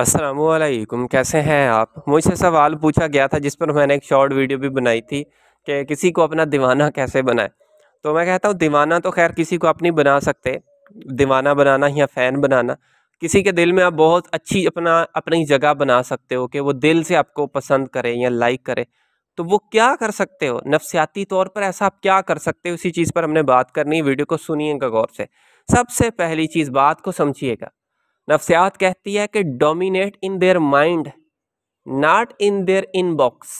असलकुम कैसे हैं आप मुझसे सवाल पूछा गया था जिस पर मैंने एक शॉर्ट वीडियो भी बनाई थी कि किसी को अपना दीवाना कैसे बनाए तो मैं कहता हूँ दीवाना तो खैर किसी को आप नहीं बना सकते दीवाना बनाना या फ़ैन बनाना किसी के दिल में आप बहुत अच्छी अपना अपनी जगह बना सकते हो कि वो दिल से आपको पसंद करे या लाइक करे तो वो क्या कर सकते हो नफसियाती तौर पर ऐसा आप क्या कर सकते हो उसी चीज़ पर हमने बात करनी वीडियो को सुनिएगा गौर से सबसे पहली चीज़ बात को समझिएगा नफ्सियात कहती है कि dominate in their mind not in their inbox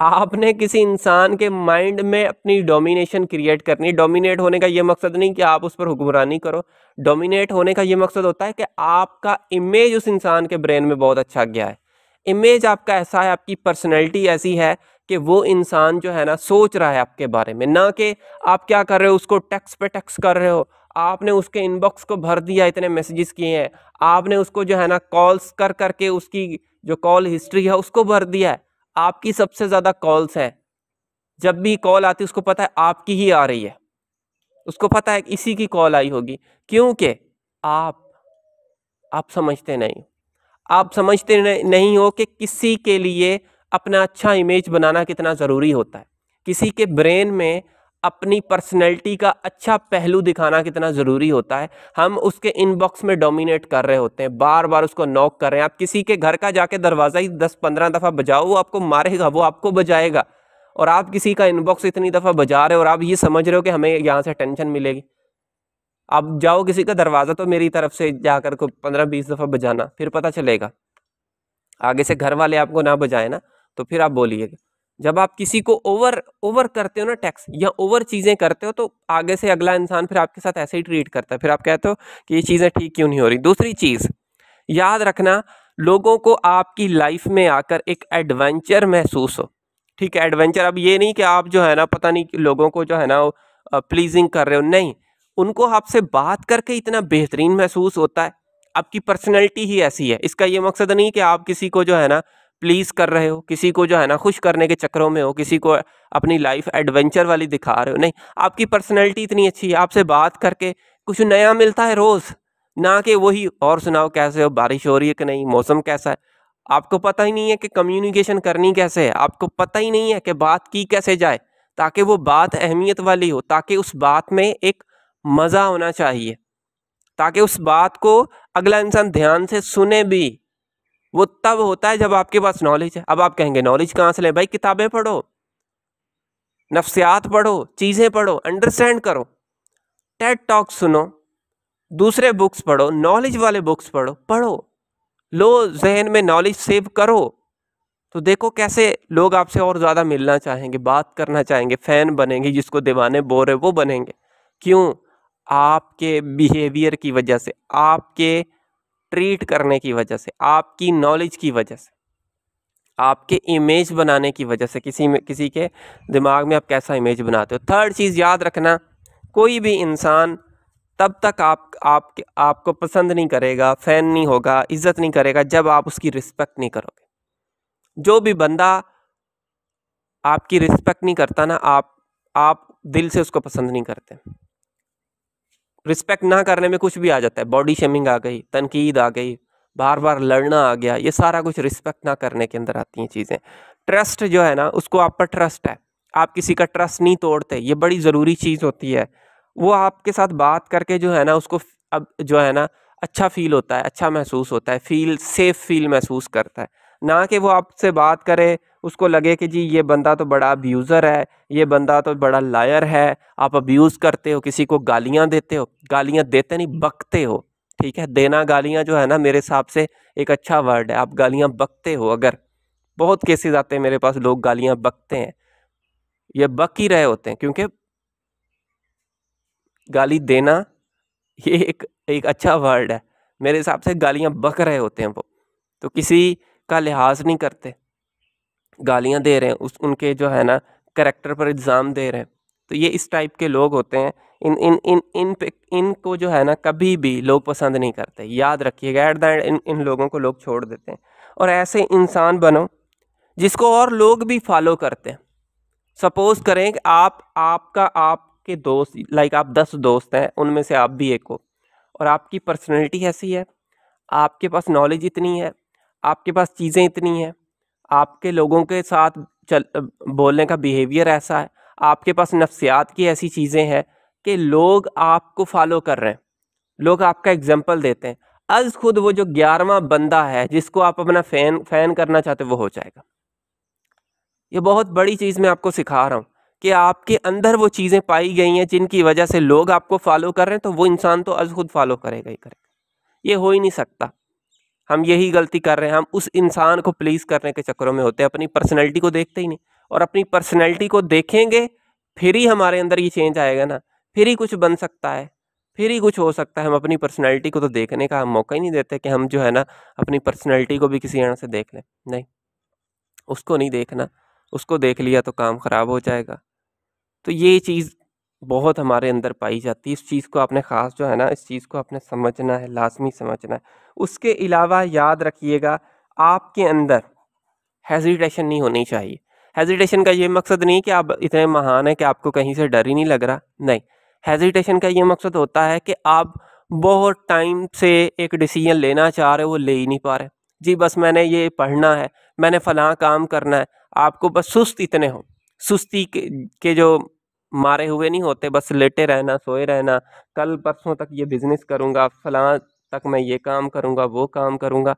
आपने किसी इंसान के माइंड में अपनी डोमिनेशन क्रिएट करनी डोमिनेट होने का यह मकसद नहीं कि आप उस पर हुक्मरानी करो डोमिनेट होने का यह मकसद होता है कि आपका इमेज उस इंसान के ब्रेन में बहुत अच्छा गया है इमेज आपका ऐसा है आपकी पर्सनैलिटी ऐसी है कि वो इंसान जो है ना सोच रहा है आपके बारे में ना कि आप क्या कर रहे हो उसको टैक्स पे टैक्स कर रहे हो आपने उसके इनबॉक्स को भर दिया इतने मैसेजेस किए हैं आपने उसको जो है ना कॉल्स कर करके उसकी जो कॉल हिस्ट्री है उसको भर दिया है आपकी सबसे ज़्यादा कॉल्स हैं जब भी कॉल आती है उसको पता है आपकी ही आ रही है उसको पता है इसी की कॉल आई होगी क्योंकि आप आप समझते नहीं आप समझते नहीं हो कि किसी के लिए अपना अच्छा इमेज बनाना कितना ज़रूरी होता है किसी के ब्रेन में अपनी पर्सनैलिटी का अच्छा पहलू दिखाना कितना ज़रूरी होता है हम उसके इनबॉक्स में डोमिनेट कर रहे होते हैं बार बार उसको नॉक कर रहे हैं आप किसी के घर का जाके दरवाज़ा ही दस पंद्रह दफ़ा बजाओ वो आपको मारेगा वो आपको बजाएगा और आप किसी का इनबॉक्स इतनी दफ़ा बजा रहे हो और आप ये समझ रहे हो कि हमें यहाँ से टेंशन मिलेगी आप जाओ किसी का दरवाज़ा तो मेरी तरफ से जाकर को पंद्रह बीस दफ़ा बजाना फिर पता चलेगा आगे से घर वाले आपको ना बजाए ना तो फिर आप बोलिएगा जब आप किसी को ओवर ओवर करते हो ना टैक्स या ओवर चीज़ें करते हो तो आगे से अगला इंसान फिर आपके साथ ऐसे ही ट्रीट करता है फिर आप कहते हो कि ये चीज़ें ठीक क्यों नहीं हो रही दूसरी चीज़ याद रखना लोगों को आपकी लाइफ में आकर एक एडवेंचर महसूस हो ठीक है एडवेंचर अब ये नहीं कि आप जो है ना पता नहीं लोगों को जो है ना प्लीजिंग कर रहे हो नहीं उनको आपसे बात करके इतना बेहतरीन महसूस होता है आपकी पर्सनैलिटी ही ऐसी है इसका ये मकसद नहीं कि आप किसी को जो है ना प्लीज़ कर रहे हो किसी को जो है ना खुश करने के चक्करों में हो किसी को अपनी लाइफ एडवेंचर वाली दिखा रहे हो नहीं आपकी पर्सनैलिटी इतनी अच्छी है आपसे बात करके कुछ नया मिलता है रोज़ ना कि वही और सुनाओ कैसे हो बारिश हो रही है कि नहीं मौसम कैसा है आपको पता ही नहीं है कि कम्युनिकेशन करनी कैसे है आपको पता ही नहीं है कि बात की कैसे जाए ताकि वो बात अहमियत वाली हो ताकि उस बात में एक मज़ा होना चाहिए ताकि उस बात को अगला इंसान ध्यान से सुने भी वो तब होता है जब आपके पास नॉलेज है अब आप कहेंगे नॉलेज कहाँ से लें भाई किताबें पढ़ो नफ्सियात पढ़ो चीज़ें पढ़ो अंडरस्टैंड करो टेट टॉक सुनो दूसरे बुक्स पढ़ो नॉलेज वाले बुक्स पढ़ो पढ़ो लो जहन में नॉलेज सेव करो तो देखो कैसे लोग आपसे और ज़्यादा मिलना चाहेंगे बात करना चाहेंगे फ़ैन बनेंगे जिसको दीवाने बोर रहे वो बनेंगे क्यों आपके बिहेवियर की वजह से आपके ट्रीट करने की वजह से आपकी नॉलेज की वजह से आपके इमेज बनाने की वजह से किसी में किसी के दिमाग में आप कैसा इमेज बनाते हो थर्ड चीज़ याद रखना कोई भी इंसान तब तक आप आपके आपको पसंद नहीं करेगा फ़ैन नहीं होगा इज़्ज़त नहीं करेगा जब आप उसकी रिस्पेक्ट नहीं करोगे जो भी बंदा आपकी रिस्पेक्ट नहीं करता ना आप आप दिल से उसको पसंद नहीं करते रिस्पेक्ट ना करने में कुछ भी आ जाता है बॉडी शेमिंग आ गई तनकीद आ गई बार बार लड़ना आ गया ये सारा कुछ रिस्पेक्ट ना करने के अंदर आती हैं चीज़ें ट्रस्ट जो है ना उसको आप पर ट्रस्ट है आप किसी का ट्रस्ट नहीं तोड़ते ये बड़ी ज़रूरी चीज़ होती है वो आपके साथ बात करके जो है ना उसको अब जो है ना अच्छा फील होता है अच्छा महसूस होता है फील सेफ फील महसूस करता है ना कि वो आपसे बात करे उसको लगे कि जी ये बंदा तो बड़ा अब्यूज़र है ये बंदा तो बड़ा लायर है आप अब्यूज़ करते हो किसी को गालियाँ देते हो गालियाँ देते नहीं बकते हो ठीक है देना गालियाँ जो है ना मेरे हिसाब से एक अच्छा वर्ड है आप गालियाँ बकते हो अगर बहुत केसेस आते हैं मेरे पास लोग गालियाँ बकते हैं ये बक ही रहे होते हैं क्योंकि गाली देना ये एक एक अच्छा वर्ड है मेरे हिसाब से गालियाँ बक रहे होते हैं वो तो किसी का लिहाज नहीं करते गालियाँ दे रहे हैं उस उनके जो है ना करेक्टर पर इल्ज़ाम दे रहे हैं तो ये इस टाइप के लोग होते हैं इन इन इन इन पे इनको जो है ना कभी भी लोग पसंद नहीं करते याद रखिएगा एट द एंड इन इन लोगों को लोग छोड़ देते हैं और ऐसे इंसान बनो जिसको और लोग भी फॉलो करते हैं सपोज़ करें कि आप आपका आपके दोस्त लाइक आप दस दोस्त हैं उनमें से आप भी एक हो और आपकी पर्सनैलिटी ऐसी है आपके पास नॉलेज इतनी है आपके पास चीज़ें इतनी हैं आपके लोगों के साथ चल बोलने का बिहेवियर ऐसा है आपके पास नफ्सियात की ऐसी चीज़ें हैं कि लोग आपको फॉलो कर रहे हैं लोग आपका एग्जाम्पल देते हैं अज खुद वो जो ग्यारहवा बंदा है जिसको आप अपना फ़ैन फ़ैन करना चाहते वो हो जाएगा ये बहुत बड़ी चीज़ मैं आपको सिखा रहा हूँ कि आपके अंदर वो चीज़ें पाई गई हैं जिनकी वजह से लोग आपको फॉलो कर रहे हैं तो वो इंसान तो अज खुद फॉलो करेगा ही करेगा ये हो ही नहीं सकता हम यही गलती कर रहे हैं हम उस इंसान को प्लीज़ करने के चक्करों में होते हैं अपनी पर्सनैलिटी को देखते ही नहीं और अपनी पर्सनैलिटी को देखेंगे फिर ही हमारे अंदर ये चेंज आएगा ना फिर ही कुछ बन सकता है फिर ही कुछ हो सकता है हम अपनी पर्सनैलिटी को तो देखने का हम मौका ही नहीं देते कि हम जो है ना अपनी पर्सनैलिटी को भी किसी यहाँ से देख लें नहीं उसको नहीं देखना उसको देख लिया तो काम ख़राब हो जाएगा तो ये चीज़ बहुत हमारे अंदर पाई जाती है इस चीज़ को आपने ख़ास जो है ना इस चीज़ को आपने समझना है लाजमी समझना है उसके अलावा याद रखिएगा आपके अंदर हेजिटेशन नहीं होनी चाहिए हेजिटेशन का ये मकसद नहीं कि आप इतने महान हैं कि आपको कहीं से डर ही नहीं लग रहा नहीं हेजिटेशन का ये मकसद होता है कि आप बहुत टाइम से एक डिसीजन लेना चाह रहे हो वो ले ही नहीं पा रहे जी बस मैंने ये पढ़ना है मैंने फलां काम करना है आपको बस सुस्त इतने हो सुस्ती के, के जो मारे हुए नहीं होते बस लेटे रहना सोए रहना कल परसों तक ये बिज़नेस करूँगा फलां तक मैं ये काम करूँगा वो काम करूँगा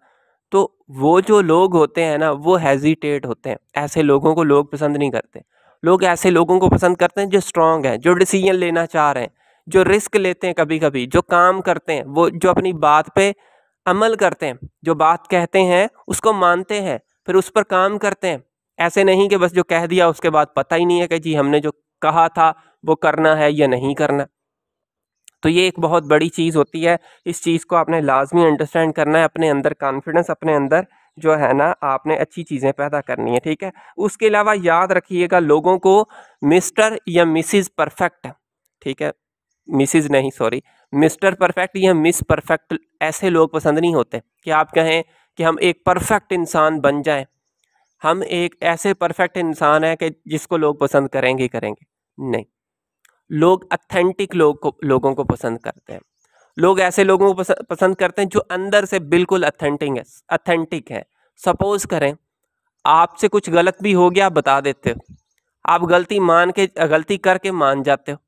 तो वो जो लोग होते हैं ना वो हेजिटेट होते हैं ऐसे लोगों को लोग पसंद नहीं करते लोग ऐसे लोगों को पसंद करते हैं जो स्ट्रांग हैं जो डिसीजन लेना चाह रहे हैं जो रिस्क लेते हैं कभी कभी जो काम करते हैं वो जो अपनी बात पे अमल करते हैं जो बात कहते हैं उसको मानते हैं फिर उस पर काम करते हैं ऐसे नहीं कि बस जो कह दिया उसके बाद पता ही नहीं है कि जी हमने जो कहा था वो करना है या नहीं करना तो ये एक बहुत बड़ी चीज़ होती है इस चीज़ को आपने लाजमी अंडरस्टैंड करना है अपने अंदर कॉन्फिडेंस अपने अंदर जो है ना आपने अच्छी चीज़ें पैदा करनी है ठीक है उसके अलावा याद रखिएगा लोगों को मिस्टर या मिसिज़ परफेक्ट ठीक है मिसिज़ नहीं सॉरी मिस्टर परफेक्ट या मिस परफेक्ट ऐसे लोग पसंद नहीं होते कि आप कहें कि हम एक परफेक्ट इंसान बन जाएं हम एक ऐसे परफेक्ट इंसान हैं कि जिसको लोग पसंद करेंगे करेंगे नहीं लोग अथेंटिक लोग को लोगों को पसंद करते हैं लोग ऐसे लोगों को पसंद, पसंद करते हैं जो अंदर से बिल्कुल अथेंटिक है अथेंटिक है सपोज करें आपसे कुछ गलत भी हो गया बता देते हो आप गलती मान के गलती करके मान जाते हो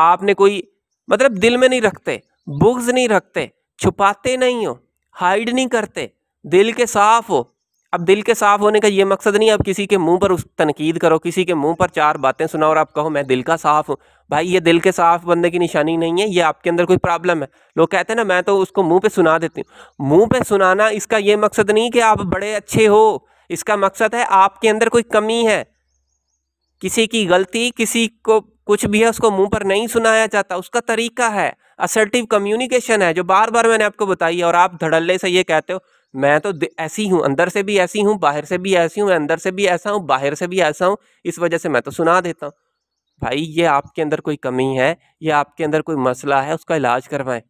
आपने कोई मतलब दिल में नहीं रखते बुग्ज नहीं रखते छुपाते नहीं हो हाइड नहीं करते दिल के साफ हो अब दिल के साफ़ होने का ये मकसद नहीं अब किसी के मुंह पर उस तनकीद करो किसी के मुंह पर चार बातें सुनाओ और आप कहो मैं दिल का साफ़ हूँ भाई ये दिल के साफ बंदे की निशानी नहीं है ये आपके अंदर कोई प्रॉब्लम है लोग कहते हैं ना मैं तो उसको मुंह पे सुना देती हूँ मुंह पे सुनाना इसका ये मकसद नहीं कि आप बड़े अच्छे हो इसका मकसद है आपके अंदर कोई कमी है किसी की गलती किसी को कुछ भी है उसको मुंह पर नहीं सुनाया जाता उसका तरीका है असर्टिव कम्युनिकेशन है जो बार बार मैंने आपको बताई है और आप धड़ल्ले से ये कहते हो मैं तो ऐसी हूँ अंदर से भी ऐसी हूँ बाहर से भी ऐसी हूँ मैं अंदर से भी ऐसा हूँ बाहर से भी ऐसा हूँ इस वजह से मैं तो सुना देता हूँ भाई ये आपके अंदर कोई कमी है ये आपके अंदर कोई मसला है उसका इलाज करवाएं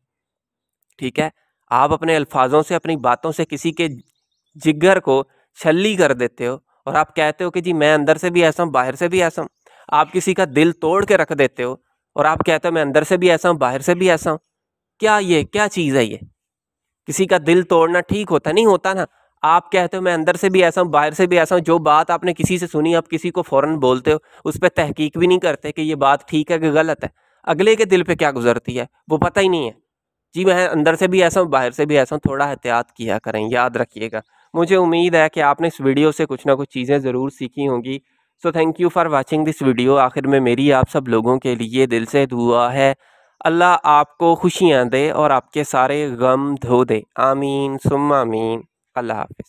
ठीक है आप अपने अल्फाजों से अपनी बातों से किसी के जिगर को छली कर देते हो और आप कहते हो कि जी मैं अंदर से भी ऐसा हूँ बाहर से भी ऐसा हूँ आप किसी का दिल तोड़ के रख देते हो और आप कहते हो मैं अंदर से भी ऐसा हूँ बाहर से भी ऐसा हूँ क्या ये क्या चीज़ है ये किसी का दिल तोड़ना ठीक होता नहीं होता ना आप कहते हो मैं अंदर से भी ऐसा हूँ बाहर से भी ऐसा हूँ जो बात आपने किसी से सुनी आप किसी को फ़ौरन बोलते हो उस पर तहकीक भी नहीं करते कि ये बात ठीक है कि गलत है अगले के दिल पे क्या गुजरती है वो पता ही नहीं है जी मैं अंदर से भी ऐसा हूँ बाहर से भी ऐसा हूँ थोड़ा एहतियात किया करें याद रखिएगा मुझे उम्मीद है कि आपने इस वीडियो से कुछ ना कुछ चीज़ें ज़रूर सीखी होंगी so thank you for watching this video आखिर में मेरी आप सब लोगों के लिए दिल से दुआ है अल्लाह आपको खुशियाँ दे और आपके सारे गम धो दे आमीन सुम आमीन अल्लाह हाफि